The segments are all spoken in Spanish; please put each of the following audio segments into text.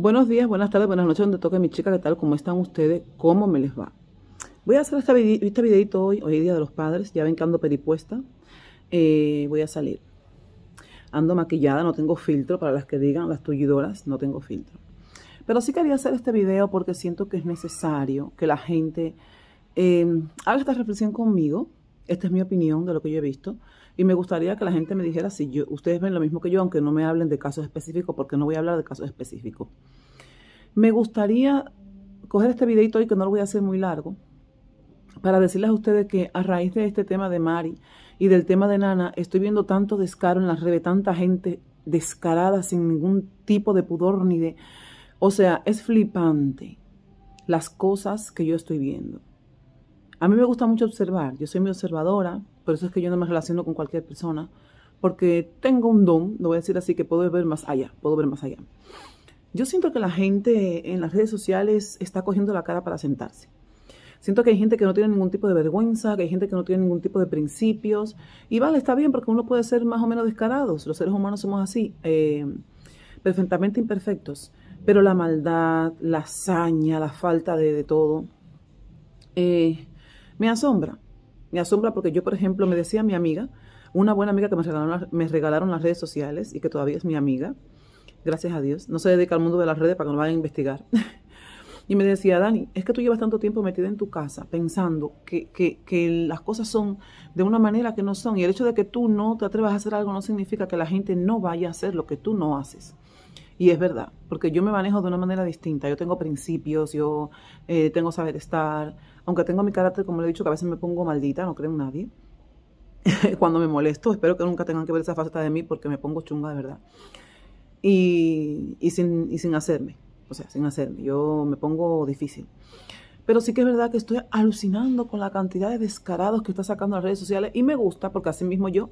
Buenos días, buenas tardes, buenas noches, donde toque mi chica, ¿qué tal? ¿Cómo están ustedes? ¿Cómo me les va? Voy a hacer este, videito hoy, hoy día de los padres, ya ven que ando peripuesta. Eh, voy a salir. Ando maquillada, no tengo filtro, para las que digan, las tullidoras, no tengo filtro. Pero sí quería hacer este video porque siento que es necesario que la gente eh, haga esta reflexión conmigo. Esta es mi opinión de lo que yo he visto. Y me gustaría que la gente me dijera si yo, ustedes ven lo mismo que yo, aunque no me hablen de casos específicos, porque no voy a hablar de casos específicos. Me gustaría coger este videito hoy, que no lo voy a hacer muy largo, para decirles a ustedes que a raíz de este tema de Mari y del tema de Nana, estoy viendo tanto descaro en las redes, tanta gente descarada, sin ningún tipo de pudor ni de... O sea, es flipante las cosas que yo estoy viendo. A mí me gusta mucho observar, yo soy muy observadora, por eso es que yo no me relaciono con cualquier persona, porque tengo un don, lo voy a decir así, que puedo ver más allá, puedo ver más allá. Yo siento que la gente en las redes sociales está cogiendo la cara para sentarse. Siento que hay gente que no tiene ningún tipo de vergüenza, que hay gente que no tiene ningún tipo de principios. Y vale, está bien porque uno puede ser más o menos descarados. Los seres humanos somos así, eh, perfectamente imperfectos. Pero la maldad, la hazaña, la falta de, todo, eh, me asombra. Me asombra porque yo, por ejemplo, me decía mi amiga, una buena amiga que me regalaron, las redes sociales y que todavía es mi amiga, gracias a Dios, no se dedica al mundo de las redes para que no vayan a investigar. y me decía, Dani, es que tú llevas tanto tiempo metida en tu casa pensando que, las cosas son de una manera que no son. Y el hecho de que tú no te atrevas a hacer algo no significa que la gente no vaya a hacer lo que tú no haces. Y es verdad, porque yo me manejo de una manera distinta. Yo tengo principios, yo eh, tengo saber estar, aunque tengo mi carácter, como le he dicho, que a veces me pongo maldita, no creo en nadie. Cuando me molesto, espero que nunca tengan que ver esa faceta de mí porque me pongo chunga de verdad. Y, sin, y sin hacerme, o sea, sin hacerme. Yo me pongo difícil. Pero sí que es verdad que estoy alucinando con la cantidad de descarados que está sacando las redes sociales y me gusta porque así mismo yo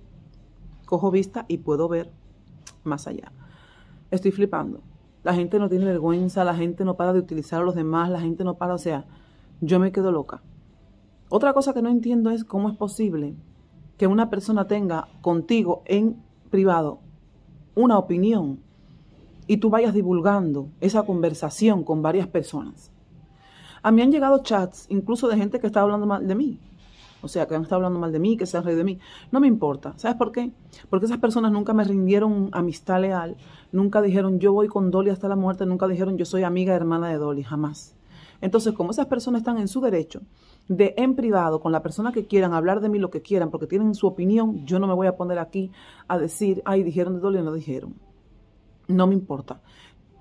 cojo vista y puedo ver más allá. Estoy flipando. La gente no tiene vergüenza, la gente no para de utilizar a los demás, la gente no para, o sea, yo me quedo loca. Otra cosa que no entiendo es cómo es posible que una persona tenga contigo en privado una opinión y tú vayas divulgando esa conversación con varias personas. A mí han llegado chats, incluso de gente que está hablando mal de mí. O sea, que han estado hablando mal de mí, que se han reído de mí. No me importa. ¿Sabes por qué? Porque esas personas nunca me rindieron amistad leal, nunca dijeron yo voy con Dolly hasta la muerte, nunca dijeron yo soy amiga hermana de Dolly, jamás. Entonces, como esas personas están en su derecho de en privado, con la persona que quieran, hablar de mí lo que quieran, porque tienen su opinión, yo no me voy a poner aquí a decir, ay, dijeron de doble, no dijeron. No me importa.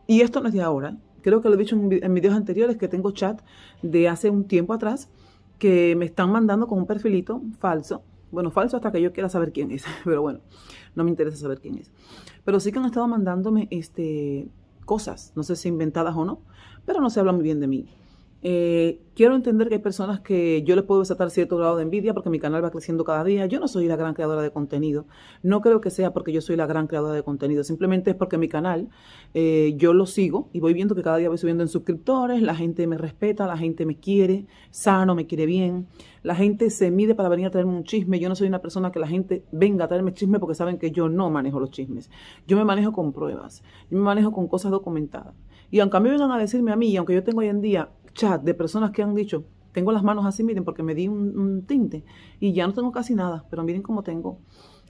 Y esto no es de ahora. Creo que lo he dicho en, videos anteriores, que tengo chat de hace un tiempo atrás, que me están mandando con un perfilito falso, bueno, falso hasta que yo quiera saber quién es, pero bueno, no me interesa saber quién es. Pero sí que han estado mandándome este, cosas, no sé si inventadas o no, pero no se habla muy bien de mí. Eh, quiero entender que hay personas que yo les puedo desatar cierto grado de envidia porque mi canal va creciendo cada día. Yo no soy la gran creadora de contenido. No creo que sea porque yo soy la gran creadora de contenido. Simplemente es porque mi canal, eh, yo lo sigo y voy viendo que cada día voy subiendo en suscriptores, la gente me respeta, la gente me quiere, sano, me quiere bien. La gente se mide para venir a traerme un chisme. Yo no soy una persona que la gente venga a traerme chisme porque saben que yo no manejo los chismes. Yo me manejo con pruebas, yo me manejo con cosas documentadas. Y aunque a mí vengan a decirme a mí, y aunque yo tengo hoy en día chat de personas que han dicho, tengo las manos así, miren, porque me di un, un tinte y ya no tengo casi nada, pero miren cómo tengo,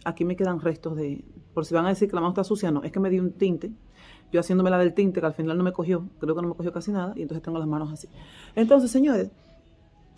aquí me quedan restos de, por si van a decir que la mano está sucia, no, es que me di un tinte, yo haciéndome la del tinte, que al final no me cogió, creo que no me cogió casi nada, y entonces tengo las manos así. Entonces, señores,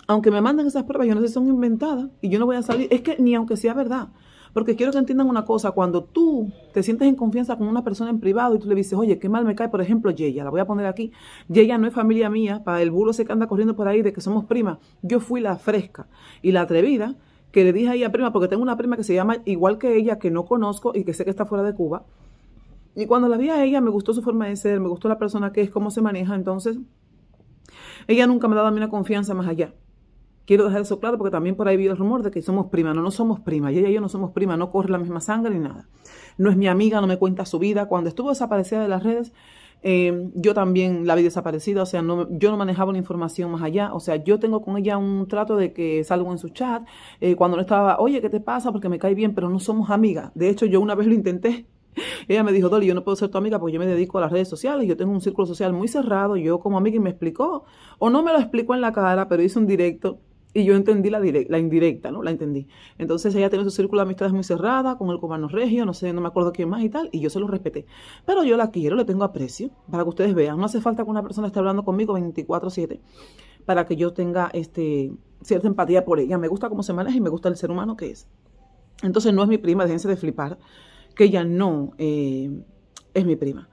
aunque me manden esas pruebas, yo no sé si son inventadas, y yo no voy a salir, es que ni aunque sea verdad, porque quiero que entiendan una cosa, cuando tú te sientes en confianza con una persona en privado y tú le dices, oye, qué mal me cae, por ejemplo, Yeya, la voy a poner aquí, Yeya no es familia mía, para el bulo se que anda corriendo por ahí de que somos primas, yo fui la fresca y la atrevida que le dije a ella prima, porque tengo una prima que se llama igual que ella, que no conozco y que sé que está fuera de Cuba. Y cuando la vi a ella, me gustó su forma de ser, me gustó la persona que es, cómo se maneja. Entonces, ella nunca me ha dado a mí una confianza más allá. Quiero dejar eso claro porque también por ahí vi el rumor de que somos primas. No, no somos primas. Ella y yo no somos prima, No corre la misma sangre ni nada. No es mi amiga, no me cuenta su vida. Cuando estuvo desaparecida de las redes, eh, yo también la vi desaparecida. O sea, no, yo no manejaba la información más allá. O sea, yo tengo con ella un trato de que salgo en su chat. Eh, cuando no estaba, oye, ¿qué te pasa? Porque me cae bien, pero no somos amigas. De hecho, yo una vez lo intenté. Ella me dijo, Dolly, yo no puedo ser tu amiga porque yo me dedico a las redes sociales, yo tengo un círculo social muy cerrado, yo como amiga y me explicó, o no me lo explicó en la cara, pero hice un directo y yo entendí la, directa, la indirecta, ¿no? La entendí. Entonces ella tiene su círculo de amistades muy cerrada, con el cubano regio, no sé, no me acuerdo quién más y tal, y yo se lo respeté. Pero yo la quiero, le tengo aprecio, para que ustedes vean. No hace falta que una persona esté hablando conmigo 24-7 para que yo tenga este, cierta empatía por ella. Me gusta cómo se maneja y me gusta el ser humano que es. Entonces no es mi prima, déjense de flipar, que ella no eh, es mi prima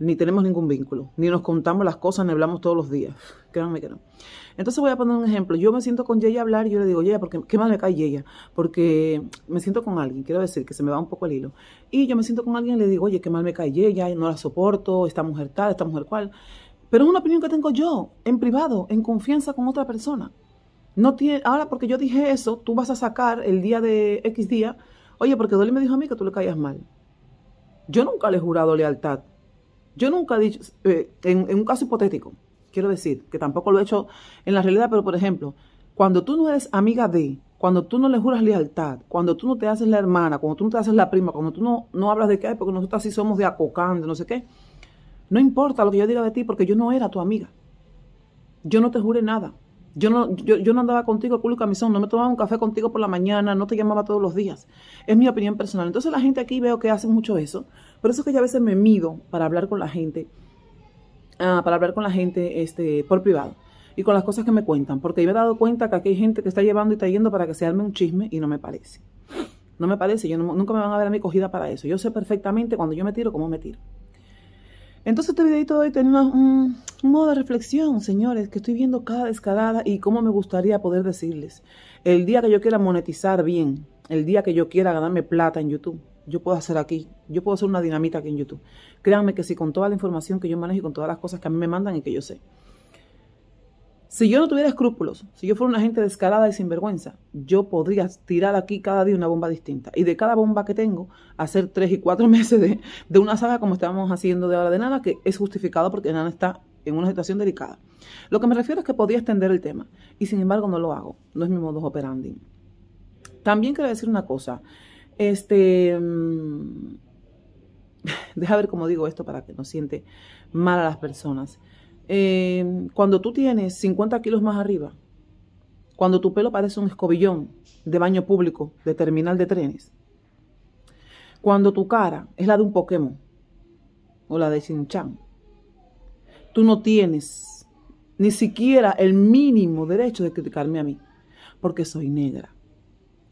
ni tenemos ningún vínculo, ni nos contamos las cosas, ni hablamos todos los días. Créanme que no. Entonces voy a poner un ejemplo. Yo me siento con ella a hablar y yo le digo, Yeya, porque, ¿qué mal me cae ella? Porque me siento con alguien, quiero decir, que se me va un poco el hilo. Y yo me siento con alguien y le digo, oye, qué mal me cae ella? no la soporto, esta mujer tal, esta mujer cual. Pero es una opinión que tengo yo, en privado, en confianza con otra persona. No tiene, ahora, porque yo dije eso, tú vas a sacar el día de X día, oye, porque Dolly me dijo a mí que tú le caías mal. Yo nunca le he jurado lealtad yo nunca he dicho, eh, en, un caso hipotético, quiero decir, que tampoco lo he hecho en la realidad, pero por ejemplo, cuando tú no eres amiga de, cuando tú no le juras lealtad, cuando tú no te haces la hermana, cuando tú no te haces la prima, cuando tú no, no hablas de qué hay, porque nosotros así somos de acocando, no sé qué, no importa lo que yo diga de ti, porque yo no era tu amiga. Yo no te juré nada. Yo no, yo, yo no andaba contigo el público camisón, no me tomaba un café contigo por la mañana, no te llamaba todos los días. Es mi opinión personal. Entonces la gente aquí veo que hace mucho eso. Por eso es que yo a veces me mido para hablar con la gente, ah, para hablar con la gente este, por privado y con las cosas que me cuentan, porque yo me he dado cuenta que aquí hay gente que está llevando y trayendo para que se arme un chisme y no me parece. No me parece, yo nunca me van a ver a mí cogida para eso. Yo sé perfectamente cuando yo me tiro cómo me tiro. Entonces este videito hoy tenemos un, modo de reflexión, señores, que estoy viendo cada descarada y cómo me gustaría poder decirles. El día que yo quiera monetizar bien, el día que yo quiera ganarme plata en YouTube, yo puedo hacer aquí, yo puedo hacer una dinamita aquí en YouTube. Créanme que si con toda la información que yo manejo y con todas las cosas que a mí me mandan y que yo sé. Si yo no tuviera escrúpulos, si yo fuera una gente descarada y sinvergüenza, yo podría tirar aquí cada día una bomba distinta. Y de cada bomba que tengo, hacer tres y cuatro meses de, una saga como estamos haciendo de ahora de Nana, que es justificado porque Nana está en una situación delicada. Lo que me refiero es que podría extender el tema. Y sin embargo no lo hago. No es mi modus operandi. También quiero decir una cosa. Este... Mm, deja ver cómo digo esto para que no siente mal a las personas. Em, cuando tú tienes 50 kilos más arriba, cuando tu pelo parece un escobillón de baño público, de terminal de trenes, cuando tu cara es la de un Pokémon o la de Shin-Chan, tú no tienes ni siquiera el mínimo derecho de criticarme a mí, porque soy negra.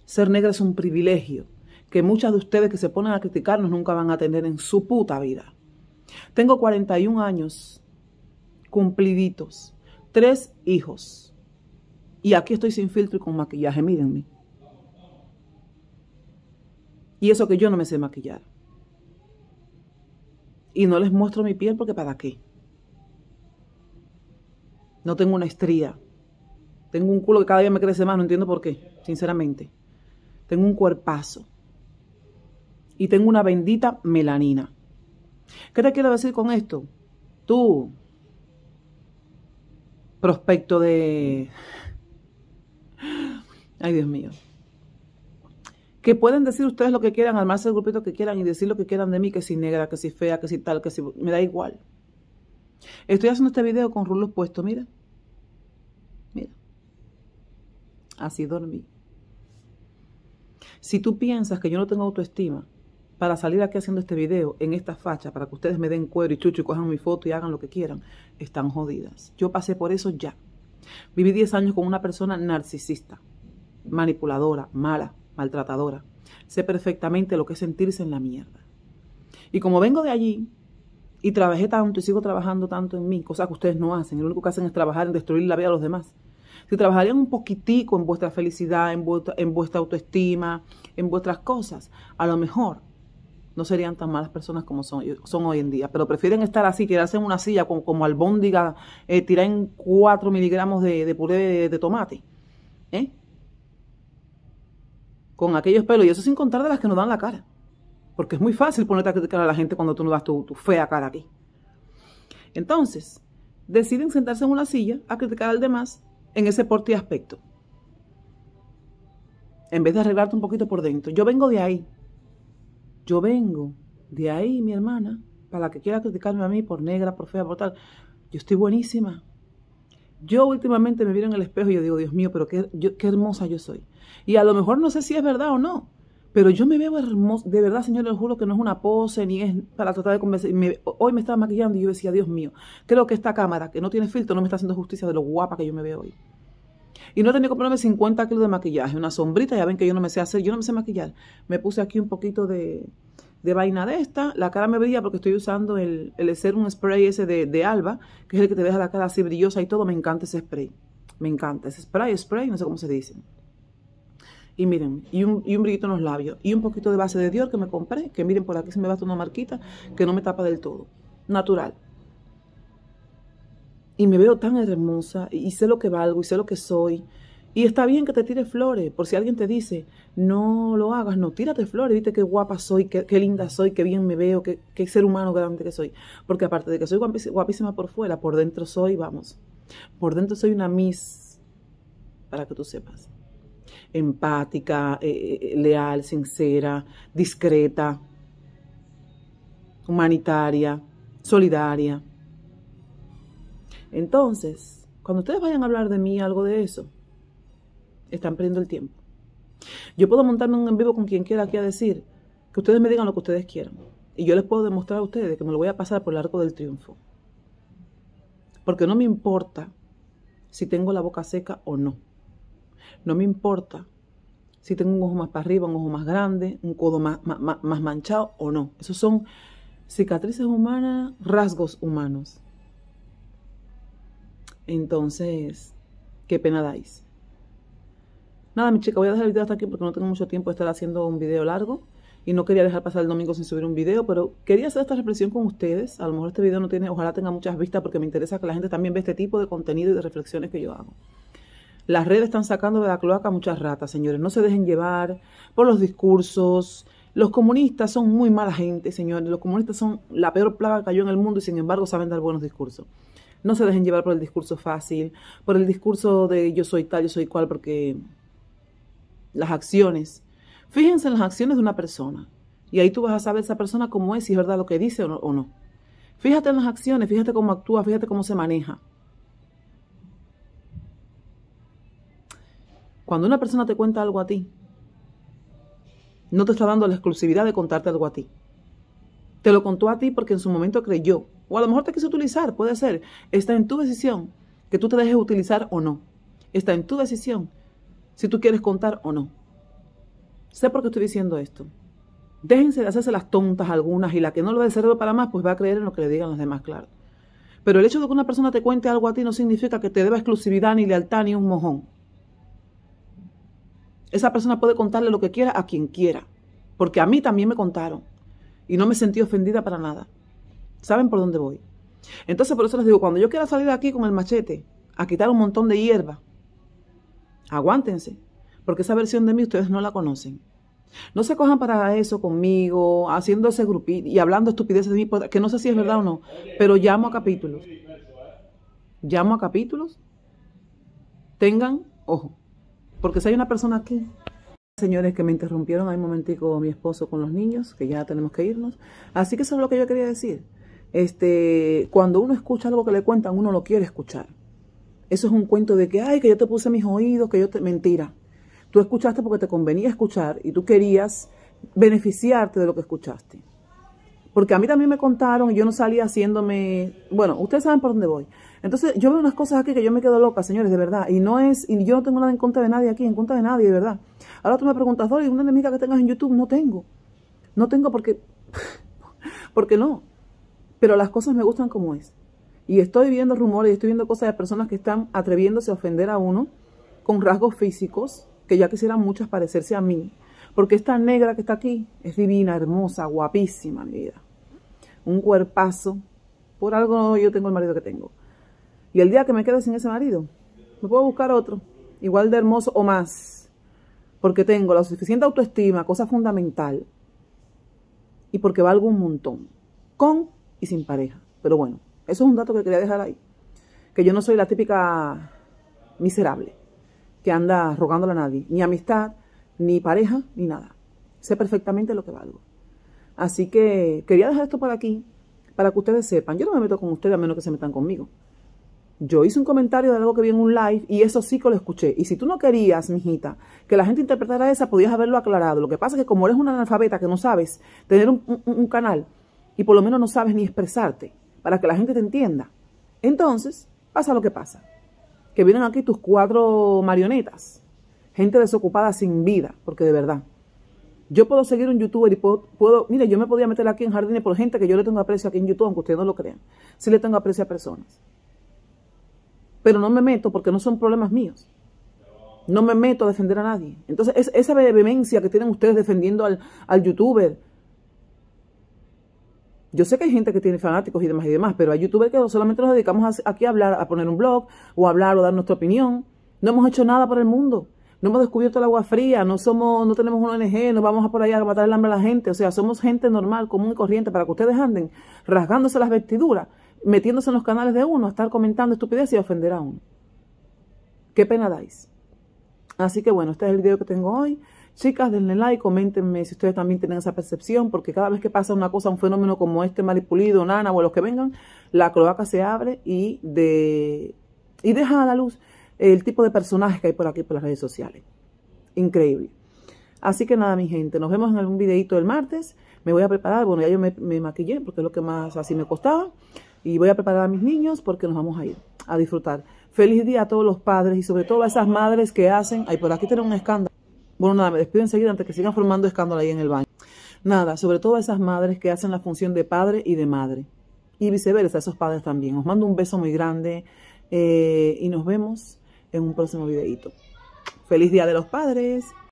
Ser negra es un privilegio que muchas de ustedes que se ponen a criticarnos nunca van a tener en su puta vida. Tengo 41 años cumpliditos, tres hijos. Y aquí estoy sin filtro y con maquillaje, mírenme. Y eso que yo no me sé maquillar. Y no les muestro mi piel porque para qué. No tengo una estría. Tengo un culo que cada día me crece más, no entiendo por qué, sinceramente. Tengo un cuerpazo. Y tengo una bendita melanina. ¿Qué te quiero decir con esto? Tú, prospecto de... Ay, Dios mío. Que pueden decir ustedes lo que quieran, armarse el grupito que quieran y decir lo que quieran de mí, que si negra, que si fea, que si tal, que si... Me da igual. Estoy haciendo este video con rulos puestos, mira. Mira. Así dormí. Si tú piensas que yo no tengo autoestima, para salir aquí haciendo este video en esta facha, para que ustedes me den cuero y chucho y cojan mi foto y hagan lo que quieran, están jodidas. Yo pasé por eso ya. Viví 10 años con una persona narcisista, manipuladora, mala, maltratadora. Sé perfectamente lo que es sentirse en la mierda. Y como vengo de allí y trabajé tanto y sigo trabajando tanto en mí, cosa que ustedes no hacen, lo único que hacen es trabajar en destruir la vida de los demás. Si trabajarían un poquitico en vuestra felicidad, en en vuestra autoestima, en vuestras cosas, a lo mejor no serían tan malas personas como son, son hoy en día. Pero prefieren estar así, quedarse en una silla como, como albóndiga, eh, tirar en 4 miligramos de, puré de, tomate. ¿eh? Con aquellos pelos. Y eso sin contar de las que nos dan la cara. Porque es muy fácil ponerte a criticar a la gente cuando tú no das tu, tu fea cara aquí. Entonces, deciden sentarse en una silla a criticar al demás en ese porte y aspecto. En vez de arreglarte un poquito por dentro. Yo vengo de ahí. Yo vengo de ahí, mi hermana, para la que quiera criticarme a mí por negra, por fea, por tal. Yo estoy buenísima. Yo últimamente me vieron en el espejo y yo digo, Dios mío, pero qué, hermosa yo soy. Y a lo mejor no sé si es verdad o no, pero yo me veo hermosa. De verdad, señor, le juro que no es una pose ni es para tratar de convencer. hoy me estaba maquillando y yo decía, Dios mío, creo que esta cámara que no tiene filtro no me está haciendo justicia de lo guapa que yo me veo hoy. Y no he tenido que comprarme 50 kilos de maquillaje, una sombrita, ya ven que yo no me sé hacer, yo no me sé maquillar. Me puse aquí un poquito de, de vaina de esta, la cara me brilla porque estoy usando el, el serum spray ese de, Alba, que es el que te deja la cara así brillosa y todo, me encanta ese spray. Me encanta ese spray, spray, no sé cómo se dice. Y miren, y un, y brillito en los labios. Y un poquito de base de Dior que me compré. Que miren, por aquí se me va hacer una marquita que no me tapa del todo. Natural y me veo tan hermosa y sé lo que valgo y sé lo que soy. Y está bien que te tires flores, por si alguien te dice, no lo hagas, no, tírate flores, viste qué guapa soy, qué, linda soy, qué bien me veo, qué, ser humano grande que soy. Porque aparte de que soy guapísima por fuera, por dentro soy, vamos, por dentro soy una miss, para que tú sepas. Empática, eh, eh, leal, sincera, discreta, humanitaria, solidaria. Entonces, cuando ustedes vayan a hablar de mí, algo de eso, están perdiendo el tiempo. Yo puedo montarme un en vivo con quien quiera aquí a decir que ustedes me digan lo que ustedes quieran. Y yo les puedo demostrar a ustedes que me lo voy a pasar por el arco del triunfo. Porque no me importa si tengo la boca seca o no. No me importa si tengo un ojo más para arriba, un ojo más grande, un codo más, más, más manchado o no. Esos son cicatrices humanas, rasgos humanos. Entonces, qué pena dais. Nada, mi chica, voy a dejar el video hasta aquí porque no tengo mucho tiempo de estar haciendo un video largo y no quería dejar pasar el domingo sin subir un video, pero quería hacer esta reflexión con ustedes. A lo mejor este video no tiene, ojalá tenga muchas vistas porque me interesa que la gente también vea este tipo de contenido y de reflexiones que yo hago. Las redes están sacando de la cloaca muchas ratas, señores. No se dejen llevar por los discursos. Los comunistas son muy mala gente, señores. Los comunistas son la peor plaga que cayó en el mundo y sin embargo saben dar buenos discursos. No se dejen llevar por el discurso fácil, por el discurso de yo soy tal, yo soy cual, porque las acciones. Fíjense en las acciones de una persona. Y ahí tú vas a saber esa persona cómo es, si es verdad lo que dice o no. Fíjate en las acciones, fíjate cómo actúa, fíjate cómo se maneja. Cuando una persona te cuenta algo a ti, no te está dando la exclusividad de contarte algo a ti. Te lo contó a ti porque en su momento creyó o a lo mejor te quise utilizar, puede ser. Está en tu decisión que tú te dejes utilizar o no. Está en tu decisión si tú quieres contar o no. Sé por qué estoy diciendo esto. Déjense de hacerse las tontas algunas y la que no lo hacerlo para más, pues va a creer en lo que le digan los demás, claro. Pero el hecho de que una persona te cuente algo a ti no significa que te deba exclusividad, ni lealtad, ni un mojón. Esa persona puede contarle lo que quiera a quien quiera, porque a mí también me contaron y no me sentí ofendida para nada. Saben por dónde voy. Entonces, por eso les digo, cuando yo quiera salir de aquí con el machete a quitar un montón de hierba, aguántense, porque esa versión de mí ustedes no la conocen. No se cojan para eso conmigo, haciendo ese grupito y hablando estupideces de mí, que no sé si es verdad o no, pero llamo a capítulos. Llamo a capítulos. Tengan ojo, porque si hay una persona aquí Señores que me interrumpieron Hay un momentico mi esposo con los niños, que ya tenemos que irnos. Así que eso es lo que yo quería decir este, cuando uno escucha algo que le cuentan, uno lo quiere escuchar. Eso es un cuento de que, ay, que yo te puse mis oídos, que yo te... Mentira. Tú escuchaste porque te convenía escuchar y tú querías beneficiarte de lo que escuchaste. Porque a mí también me contaron y yo no salía haciéndome... Bueno, ustedes saben por dónde voy. Entonces, yo veo unas cosas aquí que yo me quedo loca, señores, de verdad. Y no es... yo no tengo nada en contra de nadie aquí, en contra de nadie, de verdad. Ahora tú me preguntas, y ¿una enemiga que tengas en YouTube? No tengo. No tengo porque... porque no pero las cosas me gustan como es. Y estoy viendo rumores y estoy viendo cosas de personas que están atreviéndose a ofender a uno con rasgos físicos que ya quisieran muchas parecerse a mí. Porque esta negra que está aquí es divina, hermosa, guapísima, mi vida. Un cuerpazo. Por algo yo tengo el marido que tengo. Y el día que me quede sin ese marido, me puedo buscar otro, igual de hermoso o más. Porque tengo la suficiente autoestima, cosa fundamental. Y porque valgo un montón. Con y sin pareja. Pero bueno, eso es un dato que quería dejar ahí. Que yo no soy la típica miserable que anda rogándole a nadie, ni amistad, ni pareja, ni nada. Sé perfectamente lo que valgo. Así que quería dejar esto por aquí, para que ustedes sepan. Yo no me meto con ustedes a menos que se metan conmigo. Yo hice un comentario de algo que vi en un live y eso sí que lo escuché. Y si tú no querías, mijita, que la gente interpretara esa, podías haberlo aclarado. Lo que pasa es que como eres una analfabeta que no sabes tener un canal y por lo menos no sabes ni expresarte para que la gente te entienda. Entonces, pasa lo que pasa. Que vienen aquí tus cuatro marionetas, gente desocupada sin vida, porque de verdad, yo puedo seguir un youtuber y puedo, mire, yo me podía meter aquí en jardines por gente que yo le tengo aprecio aquí en YouTube, aunque ustedes no lo crean. Sí le tengo aprecio a personas. Pero no me meto porque no son problemas míos. No me meto a defender a nadie. Entonces, esa vehemencia que tienen ustedes defendiendo al, al youtuber, yo sé que hay gente que tiene fanáticos y demás y demás, pero hay youtubers que solamente nos dedicamos aquí a hablar, a poner un blog o a hablar o dar nuestra opinión. No hemos hecho nada por el mundo. No hemos descubierto el agua fría, no somos, no tenemos un ONG, no vamos a por allá a matar el hambre a la gente. O sea, somos gente normal, común y corriente para que ustedes anden rasgándose las vestiduras, metiéndose en los canales de uno, a estar comentando estupidez y ofender a uno. ¿Qué pena dais? Así que bueno, este es el video que tengo hoy. Chicas, denle like, coméntenme si ustedes también tienen esa percepción, porque cada vez que pasa una cosa, un fenómeno como este, Maripulido, Nana o los que vengan, la cloaca se abre y, de, y deja a la luz el tipo de personajes que hay por aquí, por las redes sociales. Increíble. Así que nada, mi gente, nos vemos en algún videito el martes. Me voy a preparar, bueno, ya yo me, maquillé porque es lo que más así me costaba. Y voy a preparar a mis niños porque nos vamos a ir a disfrutar. Feliz día a todos los padres y sobre todo a esas madres que hacen, hay por aquí tienen un escándalo. Bueno, nada, me despido enseguida antes que sigan formando escándalo ahí en el baño. Nada, sobre todo a esas madres que hacen la función de padre y de madre. Y viceversa, a esos padres también. Os mando un beso muy grande eh, y nos vemos en un próximo videito. ¡Feliz Día de los Padres!